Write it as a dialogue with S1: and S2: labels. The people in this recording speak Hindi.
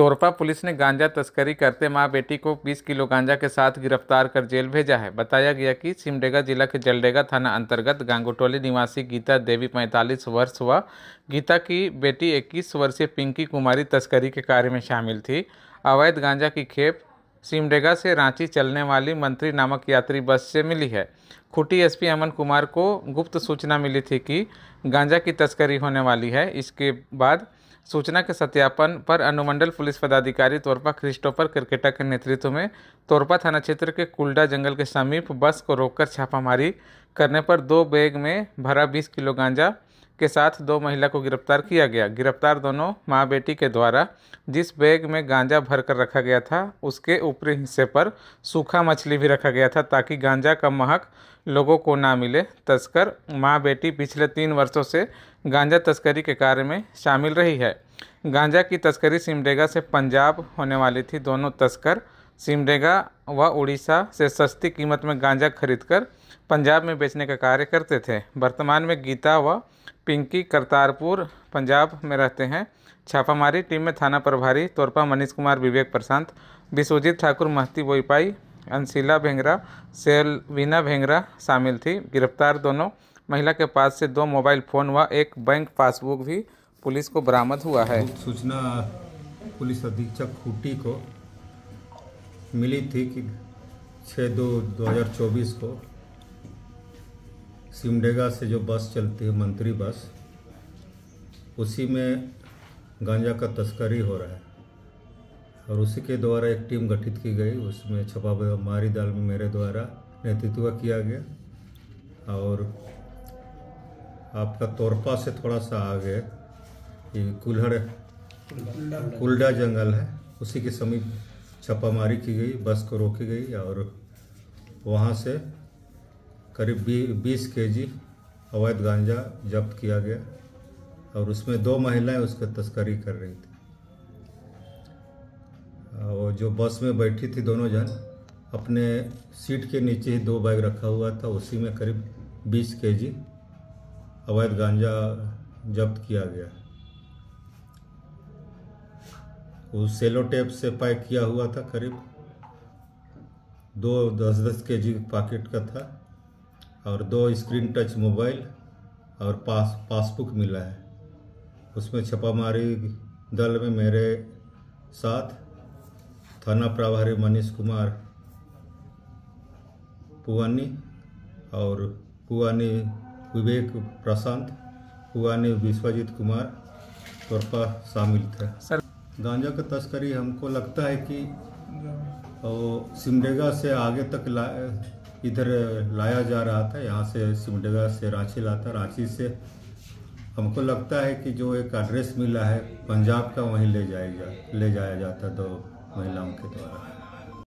S1: तोरपा पुलिस ने गांजा तस्करी करते मां बेटी को 20 किलो गांजा के साथ गिरफ्तार कर जेल भेजा है बताया गया कि सिमडेगा जिला के जलडेगा थाना अंतर्गत गांगोटोली निवासी गीता देवी 45 वर्ष व गीता की बेटी 21 वर्षीय पिंकी कुमारी तस्करी के कार्य में शामिल थी अवैध गांजा की खेप सिमडेगा से रांची चलने वाली मंत्री नामक यात्री बस से मिली है खुटी एस अमन कुमार को गुप्त सूचना मिली थी कि गांजा की तस्करी होने वाली है इसके बाद सूचना के सत्यापन पर अनुमंडल पुलिस पदाधिकारी तोरपा क्रिस्टोफर क्रिकेटा के नेतृत्व में तोरपा थाना क्षेत्र के कुल्डा जंगल के समीप बस को रोककर छापामारी करने पर दो बैग में भरा 20 किलो गांजा के साथ दो महिला को गिरफ्तार किया गया गिरफ्तार दोनों माँ बेटी के द्वारा जिस बैग में गांजा भर कर रखा गया था उसके ऊपरी हिस्से पर सूखा मछली भी रखा गया था ताकि गांजा का महक लोगों को ना मिले तस्कर माँ बेटी पिछले तीन वर्षों से गांजा तस्करी के कार्य में शामिल रही है गांजा की तस्करी सिमडेगा से पंजाब होने वाली थी दोनों तस्कर सिमडेगा व उड़ीसा से सस्ती कीमत में गांजा खरीदकर पंजाब में बेचने का कार्य करते थे वर्तमान में गीता व पिंकी करतारपुर पंजाब में रहते हैं छापामारी टीम में थाना प्रभारी तोरपा मनीष कुमार विवेक प्रशांत विश्वजीत ठाकुर महती बोईपाई अंशिला भेंगरा सेलवीना भेंगरा शामिल थी गिरफ्तार दोनों महिला के पास से दो मोबाइल फ़ोन व एक बैंक पासबुक भी पुलिस को बरामद हुआ है सूचना
S2: पुलिस अधीक्षक खूटी को
S1: मिली थी कि छः दो
S2: दो हज़ार चौबीस को सिमडेगा से जो बस चलती है मंत्री बस उसी में गांजा का तस्करी हो रहा है और उसी के द्वारा एक टीम गठित की गई उसमें छपा मारी दाल में मेरे द्वारा नेतृत्व किया गया और आपका तोरपा से थोड़ा सा आगे ये कुल्हड़ कुल्डा जंगल है उसी के समीप छापामारी की गई बस को रोकी गई और वहाँ से करीब बीस के जी अवैध गांजा जब्त किया गया और उसमें दो महिलाएं उसका तस्करी कर रही थी और जो बस में बैठी थी दोनों जन अपने सीट के नीचे ही दो बैग रखा हुआ था उसी में करीब बीस के जी अवैध गांजा जब्त किया गया वो सेलो टेप से पैक किया हुआ था करीब दो दस दस के जी पाकिट का था और दो स्क्रीन टच मोबाइल और पास पासबुक मिला है उसमें छपामारी दल में मेरे साथ थाना प्रभारी मनीष कुमार पुवानी और पुवानी विवेक प्रशांत पुवानी विश्वजीत कुमार तोरपा शामिल थे सर गांजा का तस्करी हमको लगता है कि सिमडेगा से आगे तक ला इधर लाया जा रहा था यहाँ से सिमडेगा से रांची लाता रांची से हमको लगता है कि जो एक एड्रेस मिला है पंजाब का वहीं ले जाएगा ले जाया जाता दो महिलाओं के द्वारा